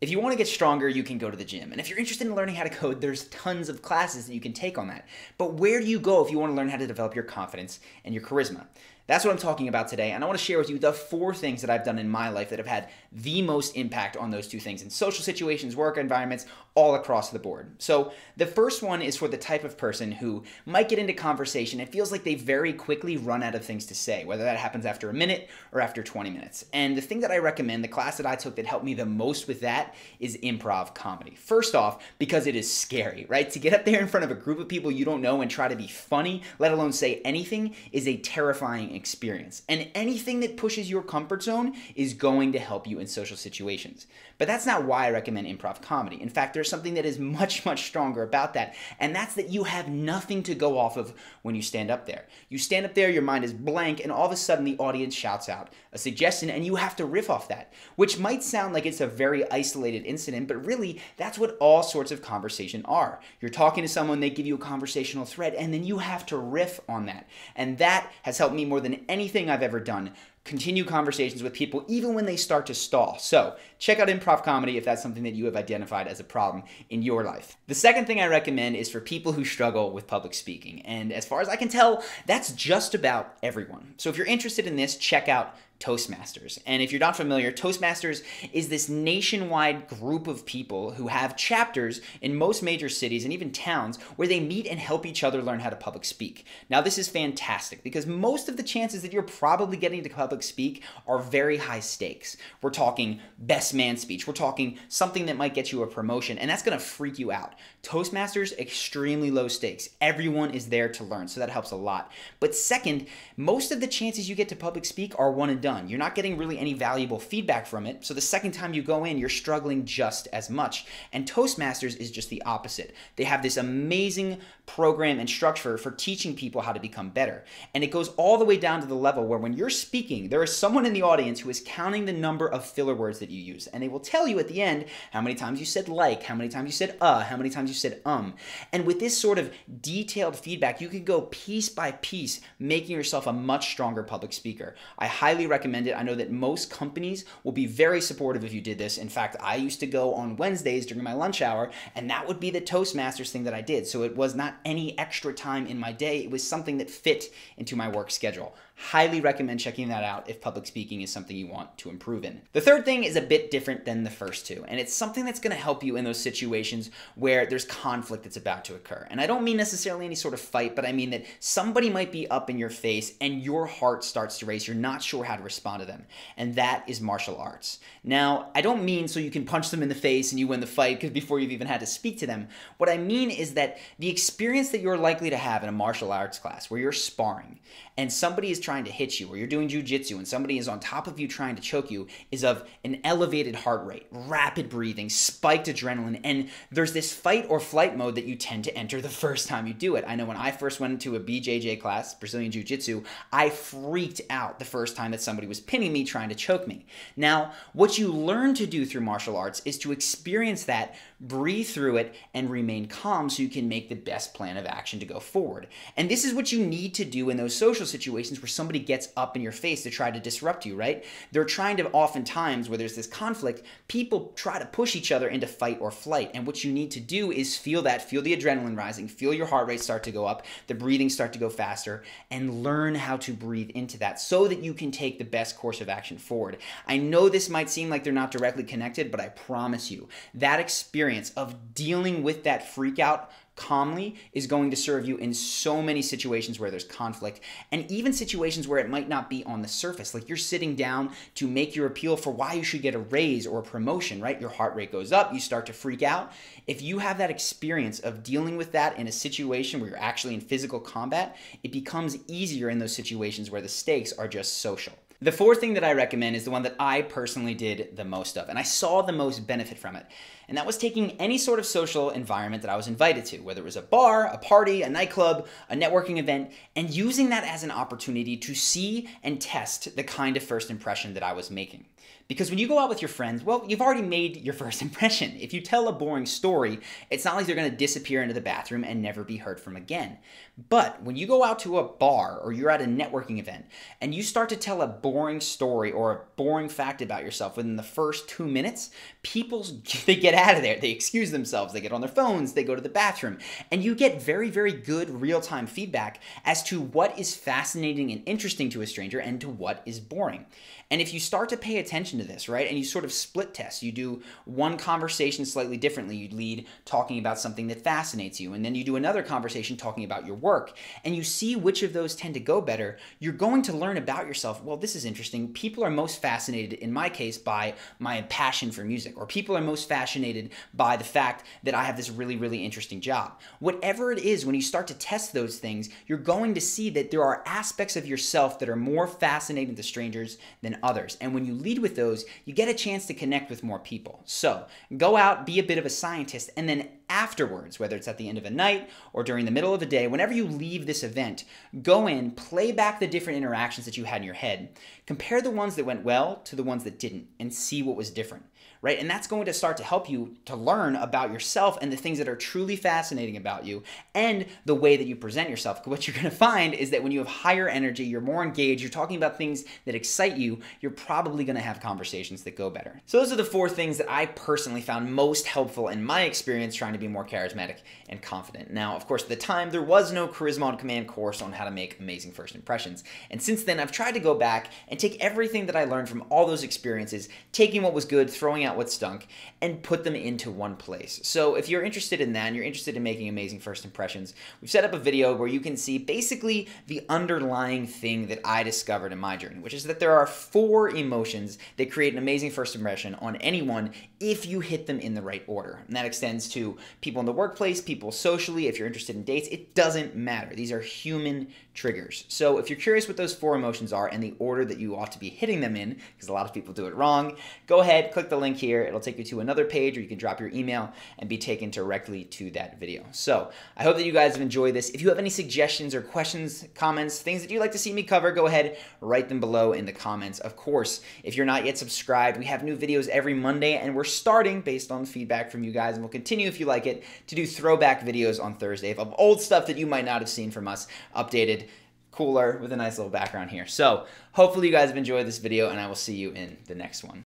If you want to get stronger, you can go to the gym. And if you're interested in learning how to code, there's tons of classes that you can take on that. But where do you go if you want to learn how to develop your confidence and your charisma? That's what I'm talking about today. And I want to share with you the four things that I've done in my life that have had the most impact on those two things in social situations, work environments, all across the board. So the first one is for the type of person who might get into conversation. It feels like they very quickly run out of things to say, whether that happens after a minute or after 20 minutes. And the thing that I recommend, the class that I took that helped me the most with that is improv comedy. First off, because it is scary, right? To get up there in front of a group of people you don't know and try to be funny, let alone say anything, is a terrifying experience. And anything that pushes your comfort zone is going to help you in social situations. But that's not why I recommend improv comedy. In fact, there's something that is much, much stronger about that, and that's that you have nothing to go off of when you stand up there. You stand up there, your mind is blank, and all of a sudden the audience shouts out a suggestion, and you have to riff off that, which might sound like it's a very isolated incident, but really, that's what all sorts of conversation are. You're talking to someone, they give you a conversational thread, and then you have to riff on that. And that has helped me more than than anything I've ever done continue conversations with people even when they start to stall. So, check out improv comedy if that's something that you have identified as a problem in your life. The second thing I recommend is for people who struggle with public speaking. And as far as I can tell, that's just about everyone. So, if you're interested in this, check out Toastmasters. And if you're not familiar, Toastmasters is this nationwide group of people who have chapters in most major cities and even towns where they meet and help each other learn how to public speak. Now, this is fantastic because most of the chances that you're probably getting to public public speak are very high stakes. We're talking best man speech. We're talking something that might get you a promotion, and that's going to freak you out. Toastmasters, extremely low stakes. Everyone is there to learn, so that helps a lot. But second, most of the chances you get to public speak are one and done. You're not getting really any valuable feedback from it, so the second time you go in, you're struggling just as much. And Toastmasters is just the opposite. They have this amazing program and structure for teaching people how to become better. And it goes all the way down to the level where when you're speaking, there is someone in the audience who is counting the number of filler words that you use, and they will tell you at the end how many times you said like, how many times you said uh, how many times you said um. And with this sort of detailed feedback, you can go piece by piece, making yourself a much stronger public speaker. I highly recommend it. I know that most companies will be very supportive if you did this. In fact, I used to go on Wednesdays during my lunch hour, and that would be the Toastmasters thing that I did. So it was not any extra time in my day, it was something that fit into my work schedule. Highly recommend checking that out if public speaking is something you want to improve in. The third thing is a bit different than the first two, and it's something that's gonna help you in those situations where there's conflict that's about to occur. And I don't mean necessarily any sort of fight, but I mean that somebody might be up in your face and your heart starts to race. You're not sure how to respond to them. And that is martial arts. Now, I don't mean so you can punch them in the face and you win the fight because before you've even had to speak to them. What I mean is that the experience that you're likely to have in a martial arts class where you're sparring and somebody is trying to hit you or you're doing jujitsu and somebody is on top of you trying to choke you is of an elevated heart rate, rapid breathing, spiked adrenaline, and there's this fight or flight mode that you tend to enter the first time you do it. I know when I first went into a BJJ class, Brazilian Jiu Jitsu, I freaked out the first time that somebody was pinning me trying to choke me. Now, what you learn to do through martial arts is to experience that, breathe through it, and remain calm so you can make the best plan of action to go forward. And this is what you need to do in those social situations where somebody gets up in your face to try to disrupt you, right? They're trying to, oftentimes, where there's this conflict, people try to push each other into fight or flight. And what you need to do is feel that, feel the adrenaline rising, feel your heart rate start to go up, the breathing start to go faster, and learn how to breathe into that so that you can take the best course of action forward. I know this might seem like they're not directly connected, but I promise you, that experience of dealing with that freak out calmly is going to serve you in so many situations where there's conflict and even situations where it might not be on the surface. Like you're sitting down to make your appeal for why you should get a raise or a promotion, right? Your heart rate goes up, you start to freak out. If you have that experience of dealing with that in a situation where you're actually in physical combat, it becomes easier in those situations where the stakes are just social. The fourth thing that I recommend is the one that I personally did the most of, and I saw the most benefit from it. And that was taking any sort of social environment that I was invited to, whether it was a bar, a party, a nightclub, a networking event, and using that as an opportunity to see and test the kind of first impression that I was making. Because when you go out with your friends, well, you've already made your first impression. If you tell a boring story, it's not like they're gonna disappear into the bathroom and never be heard from again. But when you go out to a bar or you're at a networking event and you start to tell a boring story or a boring fact about yourself within the first two minutes, people they get out of there. They excuse themselves, they get on their phones, they go to the bathroom, and you get very, very good real-time feedback as to what is fascinating and interesting to a stranger and to what is boring. And if you start to pay attention to this, right, and you sort of split test, you do one conversation slightly differently. You lead talking about something that fascinates you, and then you do another conversation talking about your work, and you see which of those tend to go better. You're going to learn about yourself. Well, this is is interesting. People are most fascinated, in my case, by my passion for music, or people are most fascinated by the fact that I have this really, really interesting job. Whatever it is, when you start to test those things, you're going to see that there are aspects of yourself that are more fascinating to strangers than others. And when you lead with those, you get a chance to connect with more people. So go out, be a bit of a scientist, and then afterwards, whether it's at the end of a night or during the middle of a day, whenever you leave this event, go in, play back the different interactions that you had in your head. Compare the ones that went well to the ones that didn't and see what was different right? And that's going to start to help you to learn about yourself and the things that are truly fascinating about you and the way that you present yourself. What you're going to find is that when you have higher energy, you're more engaged, you're talking about things that excite you, you're probably going to have conversations that go better. So those are the four things that I personally found most helpful in my experience trying to be more charismatic and confident. Now, of course, at the time there was no Charisma on Command course on how to make amazing first impressions. And since then, I've tried to go back and take everything that I learned from all those experiences, taking what was good, throwing out what stunk and put them into one place. So if you're interested in that and you're interested in making amazing first impressions, we've set up a video where you can see basically the underlying thing that I discovered in my journey, which is that there are four emotions that create an amazing first impression on anyone if you hit them in the right order. And that extends to people in the workplace, people socially, if you're interested in dates, it doesn't matter. These are human triggers. So if you're curious what those four emotions are and the order that you ought to be hitting them in, because a lot of people do it wrong, go ahead, click the link here, it'll take you to another page or you can drop your email and be taken directly to that video. So I hope that you guys have enjoyed this. If you have any suggestions or questions, comments, things that you'd like to see me cover, go ahead, write them below in the comments. Of course, if you're not yet subscribed, we have new videos every Monday and we're starting based on feedback from you guys and we'll continue if you like it to do throwback videos on Thursday of old stuff that you might not have seen from us updated cooler with a nice little background here. So hopefully you guys have enjoyed this video and I will see you in the next one.